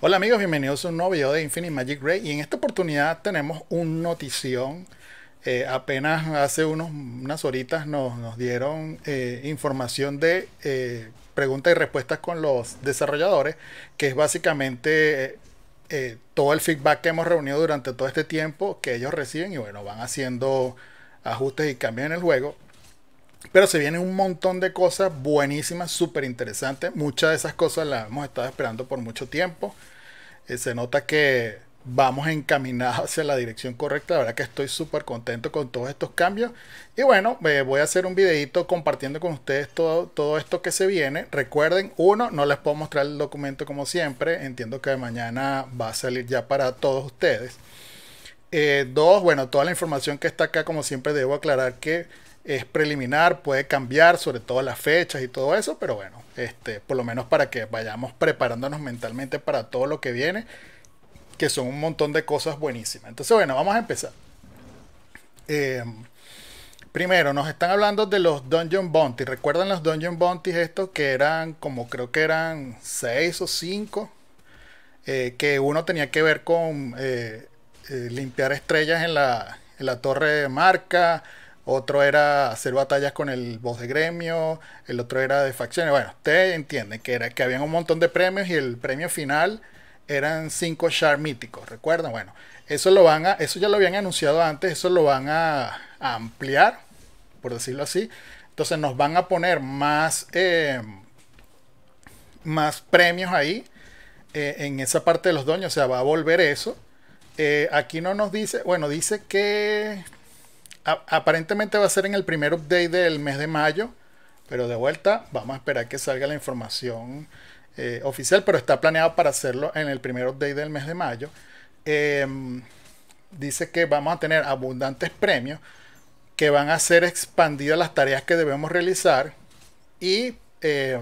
Hola amigos, bienvenidos a un nuevo video de Infinite Magic Ray y en esta oportunidad tenemos un notición. Eh, apenas hace unas horitas nos, dieron eh, información de eh, preguntas y respuestas con los desarrolladores, que es básicamente todo el feedback que hemos reunido durante todo este tiempo que ellos reciben y bueno, van haciendo ajustes y cambios en el juego. Pero se vienen un montón de cosas buenísimas, súper interesantes. Muchas de esas cosas las hemos estado esperando por mucho tiempo. Eh, se nota que vamos encaminados hacia la dirección correcta. La verdad que estoy súper contento con todos estos cambios. Y bueno, me eh, voy a hacer un videito compartiendo con ustedes todo, todo esto que se viene. Recuerden, uno, no les puedo mostrar el documento como siempre. Entiendo que mañana va a salir ya para todos ustedes. Eh, dos, bueno, toda la información que está acá, como siempre, debo aclarar que es preliminar, puede cambiar, sobre todo las fechas y todo eso, pero bueno, este, por lo menos para que vayamos preparándonos mentalmente para todo lo que viene, que son un montón de cosas buenísimas. Entonces, bueno, vamos a empezar. Eh, primero, nos están hablando de los Dungeon Bounty. ¿Recuerdan los Dungeon Bounties estos que eran como creo que eran 6 o 5? Eh, que uno tenía que ver con eh, limpiar estrellas en la, en la torre de marca otro era hacer batallas con el voz de gremio, el otro era de facciones. Bueno, ustedes entienden que, era, que habían un montón de premios y el premio final eran cinco char míticos, ¿recuerdan? Bueno, eso, lo van a, eso ya lo habían anunciado antes, eso lo van a, ampliar, por decirlo así. Entonces nos van a poner más, eh, más premios ahí eh, en esa parte de los dueños, o sea, va a volver eso. Eh, aquí no nos dice, bueno, dice que aparentemente va a ser en el primer update del mes de mayo, pero de vuelta vamos a esperar que salga la información eh, oficial, pero está planeado para hacerlo en el primer update del mes de mayo. Em, dice que vamos a tener abundantes premios que van a ser expandidas las tareas que debemos realizar y eh,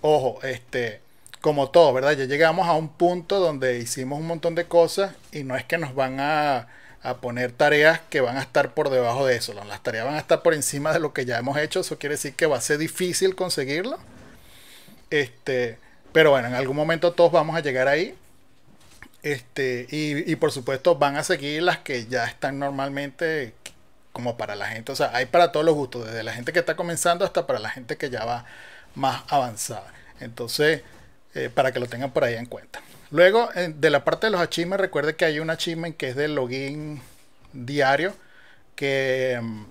ojo, este, como todo, ¿verdad? Ya llegamos a un punto donde hicimos un montón de cosas y no es que nos van a a poner tareas que van a estar por debajo de eso. Las tareas van a estar por encima de lo que ya hemos hecho. Eso quiere decir que va a ser difícil conseguirlo. Este, pero bueno, en algún momento todos vamos a llegar ahí. Este, y, por supuesto van a seguir las que ya están normalmente como para la gente. O sea, hay para todos los gustos, desde la gente que está comenzando hasta para la gente que ya va más avanzada. Entonces, eh, para que lo tengan por ahí en cuenta. Luego, de la parte de los achievements, recuerde que hay un achievement que es del login diario, mm,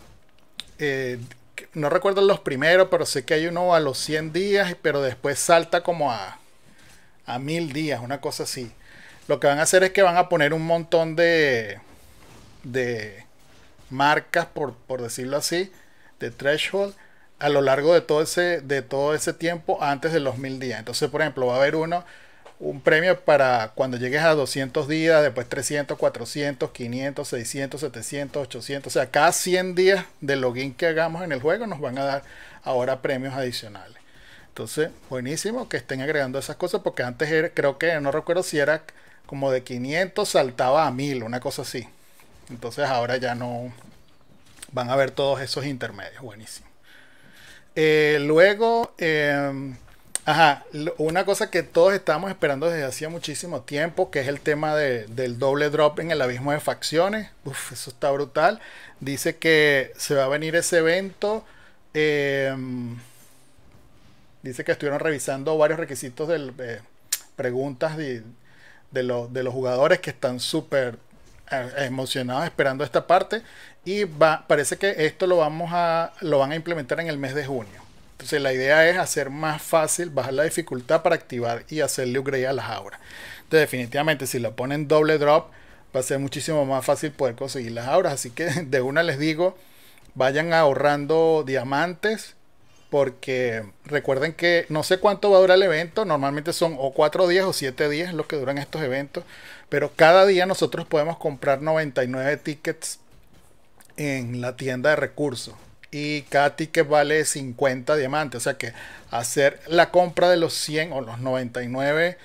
eh, que no recuerdo los primeros, pero sé que hay uno a los 100 días, pero después salta como a, a 1000 días, una cosa así. Lo que van a hacer es que van a poner un montón de, de marcas, por, decirlo así, de threshold a lo largo de todo ese, de todo ese tiempo antes de los 1000 días. Entonces, por ejemplo, va a haber uno un premio para cuando llegues a 200 días, después 300, 400, 500, 600, 700, 800. O sea, cada 100 días de login que hagamos en el juego nos van a dar ahora premios adicionales. Entonces, buenísimo que estén agregando esas cosas porque antes creo que no recuerdo si era como de 500 saltaba a 1000, una cosa así. Entonces ahora ya no van a ver todos esos intermedios. Buenísimo. Eh, luego... Em, Ajá, una cosa que todos estábamos esperando desde hacía muchísimo tiempo, que es el tema del doble drop en el abismo de facciones. Uf, eso está brutal. Dice que se va a venir ese evento. Em, dice que estuvieron revisando varios requisitos de eh, preguntas de, de los jugadores que están súper eh, emocionados esperando esta parte. Y va, parece que esto lo, vamos a, lo van a implementar en el mes de junio. Entonces la idea es hacer más fácil, bajar la dificultad para activar y hacerle upgrade a las auras. Entonces definitivamente si lo ponen doble drop va a ser muchísimo más fácil poder conseguir las auras. Así que de una les digo, vayan ahorrando diamantes porque recuerden que no sé cuánto va a durar el evento, normalmente son o 4 días o 7 días los que duran estos eventos, pero cada día nosotros podemos comprar 99 tickets en la tienda de recursos y cada ticket vale 50 diamantes. O sea que hacer la compra de los 100 o los 99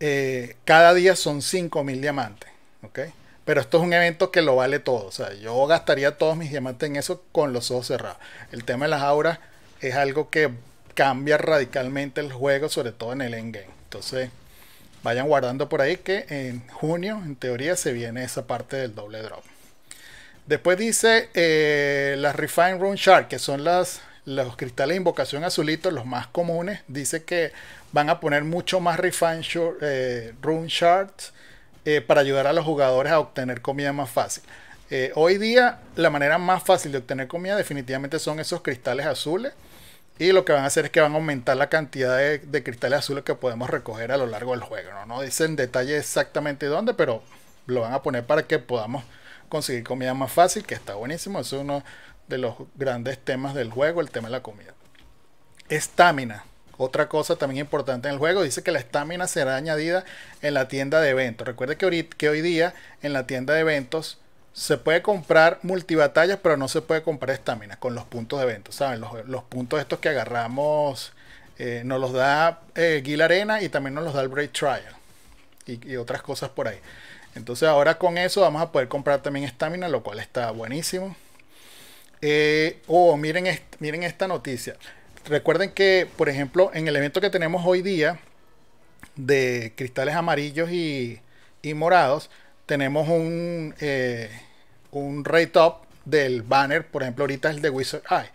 eh, cada día son 5000 mil diamantes. ¿ok? Pero esto es un evento que lo vale todo. O sea, yo gastaría todos mis diamantes en eso con los ojos cerrados. El tema de las auras es algo que cambia radicalmente el juego, sobre todo en el endgame. Entonces, vayan guardando por ahí que en junio, en teoría, se viene esa parte del doble drop. Después dice eh, las Refine Rune Shards, que son las, los cristales de invocación azulitos, los más comunes. Dice que van a poner mucho más refine eh, Rune Shards eh, para ayudar a los jugadores a obtener comida más fácil. hoy día la manera más fácil de obtener comida definitivamente son esos cristales azules. Y lo que van a hacer es que van a aumentar la cantidad de, cristales azules que podemos recoger a lo largo del juego. ¿no? dice en detalle exactamente dónde, pero lo van a poner para que podamos conseguir comida más fácil, que está buenísimo. es uno de los grandes temas del juego, el tema de la comida. Estamina. Otra cosa también importante en el juego, dice que la estamina será añadida en la tienda de eventos. Recuerde que, que hoy día en la tienda de eventos se puede comprar multibatallas, pero no se puede comprar estamina con los puntos de eventos. ¿Saben? Los, los puntos estos que agarramos eh, nos los da eh, Arena y también nos los da el Break Trial y otras cosas por ahí. Entonces ahora con eso vamos a poder comprar también estamina, lo cual está buenísimo. Eh, o oh, miren, miren esta noticia. Recuerden que, por ejemplo, en el evento que tenemos hoy día de cristales amarillos y, morados, tenemos un, eh, un rate top del banner, por ejemplo, ahorita es el de Wizard Eye.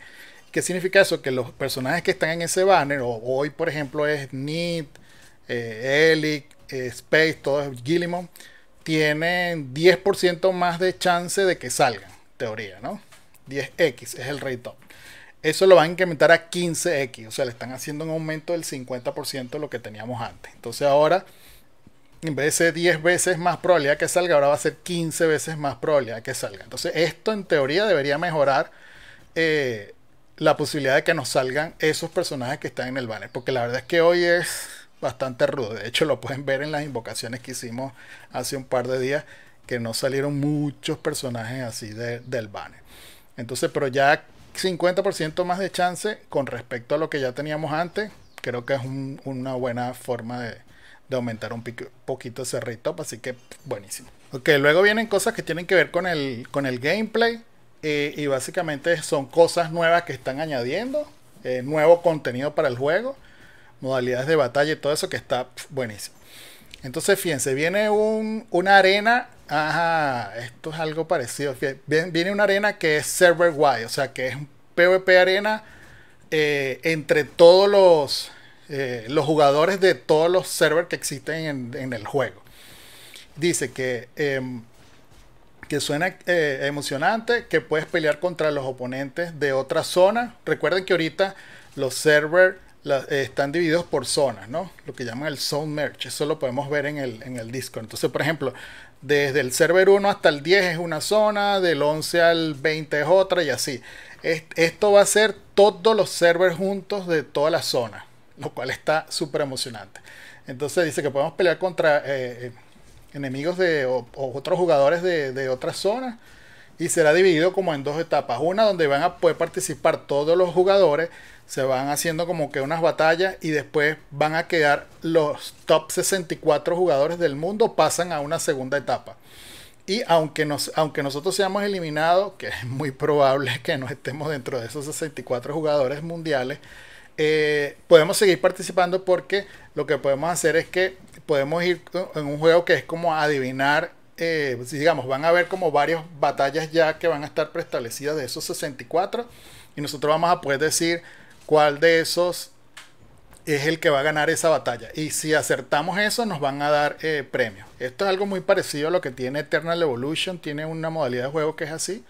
¿Qué significa eso? Que los personajes que están en ese banner, o hoy por ejemplo es Need, eh, Elic, eh, Space, todo es Gillimon, tienen 10% más de chance de que salgan, teoría, ¿no? 10x es el rate top. Eso lo van a incrementar a 15x, o sea, le están haciendo un aumento del 50% de lo que teníamos antes. Entonces ahora, en vez de 10 veces más probabilidad que salga, ahora va a ser 15 veces más probabilidad que salga. Entonces esto en teoría debería mejorar eh, la posibilidad de que nos salgan esos personajes que están en el banner, porque la verdad es que hoy es bastante rudo. De hecho, lo pueden ver en las invocaciones que hicimos hace un par de días, que no salieron muchos personajes así del banner. Entonces, pero ya 50% más de chance con respecto a lo que ya teníamos antes, creo que es una buena forma de, aumentar un poquito ese rate top, así que buenísimo. Ok, luego vienen cosas que tienen que ver con el, con el gameplay eh, y básicamente son cosas nuevas que están añadiendo, eh, nuevo contenido para el juego modalidades de batalla y todo eso que está buenísimo. Entonces, fíjense, viene una arena. esto es algo parecido. viene una arena que es server wide, o sea, que es un PvP arena eh, entre todos los, eh, los jugadores de todos los servers que existen en, el juego. Dice que, em, que suena eh, emocionante, que puedes pelear contra los oponentes de otra zona. Recuerden que ahorita los servers están divididos por zonas, ¿no? Lo que llaman el zone merge. Eso lo podemos ver en el, en Discord. Entonces, por ejemplo, desde el server 1 hasta el 10 es una zona, del 11 al 20 es otra y así. esto va a ser todos los servers juntos de toda la zona, lo cual está súper emocionante. Entonces dice que podemos pelear contra eh, eh, enemigos de o, otros jugadores de, de otras zonas y será dividido como en dos etapas. Una donde van a poder participar todos los jugadores, se van haciendo como que unas batallas y después van a quedar los top 64 jugadores del mundo, pasan a una segunda etapa. Y aunque, nos, aunque nosotros seamos eliminados, que es muy probable que no estemos dentro de esos 64 jugadores mundiales, eh, podemos seguir participando porque lo que podemos hacer es que podemos ir en un juego que es como adivinar eh, digamos, van a haber como varias batallas ya que van a estar preestablecidas de esos 64 y nosotros vamos a poder decir cuál de esos es el que va a ganar esa batalla. Y si acertamos eso, nos van a dar eh, premios. Esto es algo muy parecido a lo que tiene Eternal Evolution. Tiene una modalidad de juego que es así.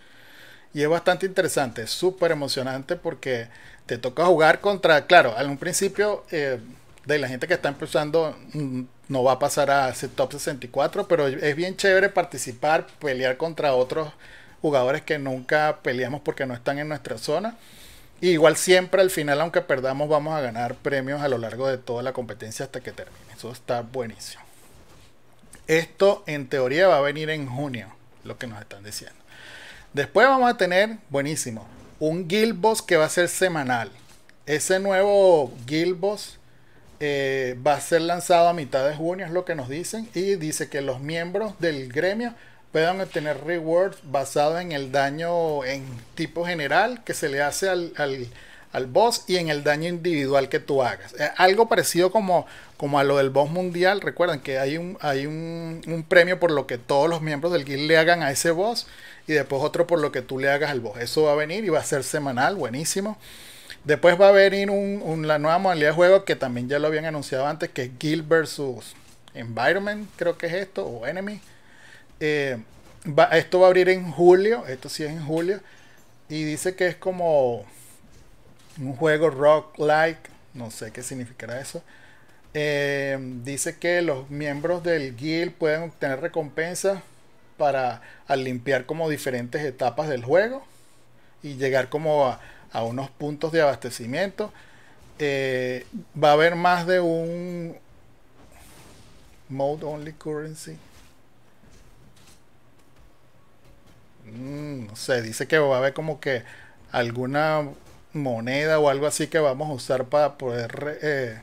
Y es bastante interesante, súper emocionante porque te toca jugar contra, claro, al principio eh, de la gente que está empezando, mm, no va a pasar a ese top 64, pero es bien chévere participar, pelear contra otros jugadores que nunca peleamos porque no están en nuestra zona. igual siempre al final, aunque perdamos, vamos a ganar premios a lo largo de toda la competencia hasta que termine. Eso está buenísimo. Esto en teoría va a venir en junio, lo que nos están diciendo. Después vamos a tener, buenísimo, un Guild Boss que va a ser semanal. Ese nuevo Guild Boss eh, va a ser lanzado a mitad de junio, es lo que nos dicen, y dice que los miembros del gremio puedan obtener rewards basados en el daño en tipo general que se le hace al, al, boss y en el daño individual que tú hagas. Eh, algo parecido como, como a lo del boss mundial, recuerden que hay, un, hay un, un premio por lo que todos los miembros del guild le hagan a ese boss y después otro por lo que tú le hagas al boss. Eso va a venir y va a ser semanal, buenísimo. Después va a venir un, la nueva modalidad de juego que también ya lo habían anunciado antes, que es Guild versus Environment, creo que es esto, o Enemy. Eh, esto va a abrir en julio, esto sí es en julio. Y dice que es como un juego rock-like, no sé qué significará eso. Eh, dice que los miembros del guild pueden obtener recompensas para limpiar como diferentes etapas del juego y llegar como a, a unos puntos de abastecimiento. Eh, va a haber más de un mode only currency. Se mm, no sé, dice que va a haber como que alguna moneda o algo así que vamos a usar para poder eh,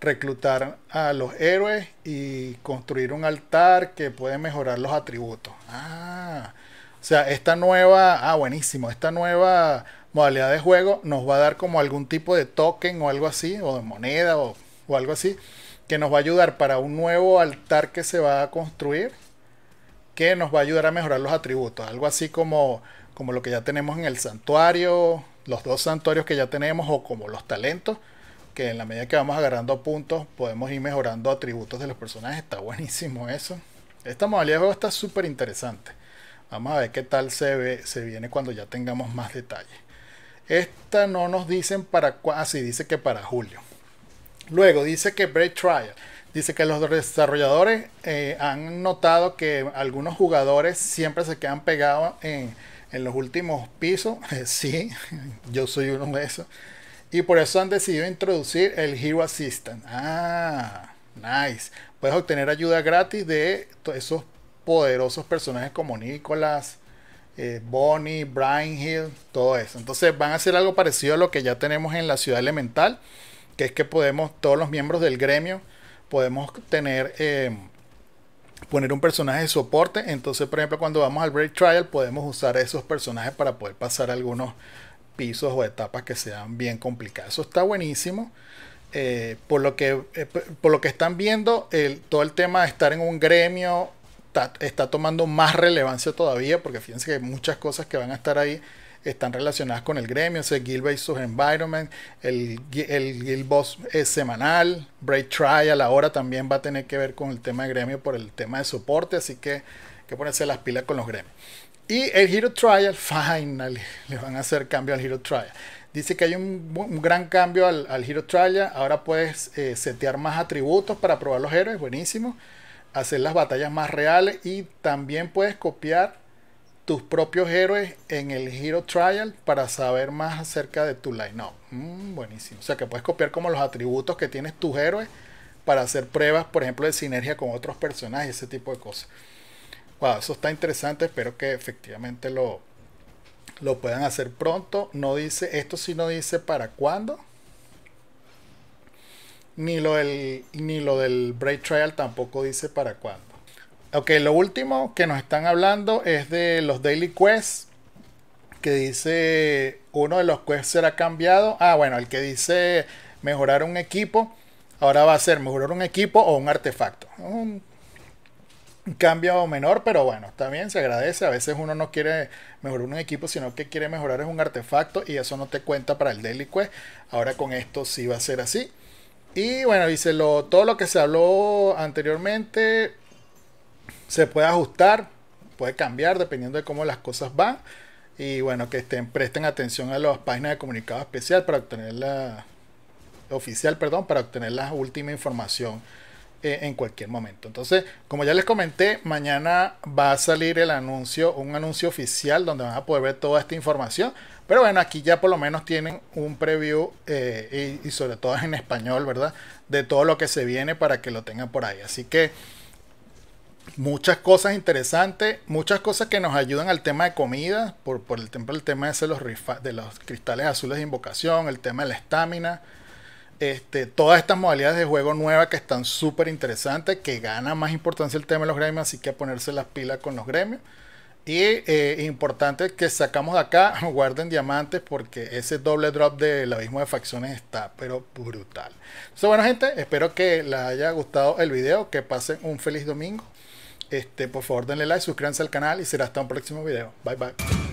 reclutar a los héroes y construir un altar que puede mejorar los atributos. Ah, o sea, esta nueva, ah, buenísimo, esta nueva modalidad de juego, nos va a dar como algún tipo de token o algo así, o de moneda o, algo así, que nos va a ayudar para un nuevo altar que se va a construir, que nos va a ayudar a mejorar los atributos, algo así como, como lo que ya tenemos en el santuario, los dos santuarios que ya tenemos, o como los talentos, que en la medida que vamos agarrando puntos podemos ir mejorando atributos de los personajes, está buenísimo eso. Esta modalidad de juego está súper interesante. Vamos a ver qué tal se, ve, se viene cuando ya tengamos más detalles esta no nos dicen para cuándo. Ah, dice que para julio. Luego dice que Break Trial. Dice que los desarrolladores eh, han notado que algunos jugadores siempre se quedan pegados en, los últimos pisos. sí, yo soy uno de esos. Y por eso han decidido introducir el Hero Assistant. Ah, nice. Puedes obtener ayuda gratis de esos poderosos personajes como Nicolas, eh, Bonnie, Brian Hill, todo eso. Entonces van a hacer algo parecido a lo que ya tenemos en la ciudad elemental, que es que podemos, todos los miembros del gremio, podemos tener, eh, poner un personaje de soporte. Entonces, por ejemplo, cuando vamos al Break Trial, podemos usar esos personajes para poder pasar algunos pisos o etapas que sean bien complicadas. Eso está buenísimo. Eh, por, lo que, por lo que están viendo, el, todo el tema de estar en un gremio está, tomando más relevancia todavía, porque fíjense que muchas cosas que van a estar ahí están relacionadas con el gremio, o sea, Guild base Environment, el, el Guild Boss es semanal, Break Trial ahora también va a tener que ver con el tema de gremio por el tema de soporte, así que que ponerse las pilas con los gremios. Y el Hero Trial, finally, le van a hacer cambio al Hero Trial. Dice que hay un, gran cambio al, Hero Trial, ahora puedes eh, setear más atributos para probar los héroes, buenísimo hacer las batallas más reales y también puedes copiar tus propios héroes en el Hero Trial para saber más acerca de tu line no mm, buenísimo. O sea que puedes copiar como los atributos que tienes tus héroes para hacer pruebas, por ejemplo, de sinergia con otros personajes, ese tipo de cosas. Wow, eso está interesante. Espero que efectivamente lo, lo puedan hacer pronto. No dice, esto sí no dice para cuándo ni lo del, ni del break trial tampoco dice para cuándo. Ok, lo último que nos están hablando es de los daily quests. Que dice uno de los quests será cambiado. Ah, bueno, el que dice mejorar un equipo. Ahora va a ser mejorar un equipo o un artefacto. Un cambio menor, pero bueno, también se agradece. A veces uno no quiere mejorar un equipo, sino que quiere mejorar es un artefacto y eso no te cuenta para el Daily Quest. Ahora con esto sí va a ser así. Y bueno, dice, lo, todo lo que se habló anteriormente se puede ajustar, puede cambiar dependiendo de cómo las cosas van. Y bueno, que estén, presten atención a las páginas de comunicado especial para obtener la oficial, perdón, para obtener la última información eh, en cualquier momento. Entonces, como ya les comenté, mañana va a salir el anuncio, un anuncio oficial donde van a poder ver toda esta información. Pero bueno, aquí ya por lo menos tienen un preview eh, y, sobre todo en español, ¿verdad? De todo lo que se viene para que lo tengan por ahí. Así que muchas cosas interesantes, muchas cosas que nos ayudan al tema de comida, por, por el, tema, el tema los de los cristales azules de invocación, el tema de la estamina, este, todas estas modalidades de juego nuevas que están súper interesantes, que gana más importancia el tema de los gremios, así que ponerse las pilas con los gremios. Y eh, importante que sacamos de acá, guarden diamantes porque ese doble drop del abismo de facciones está pero brutal. Entonces bueno gente, espero que les haya gustado el video, que pasen un feliz domingo. Este, por favor denle like, suscríbanse al canal y será hasta un próximo video. Bye bye.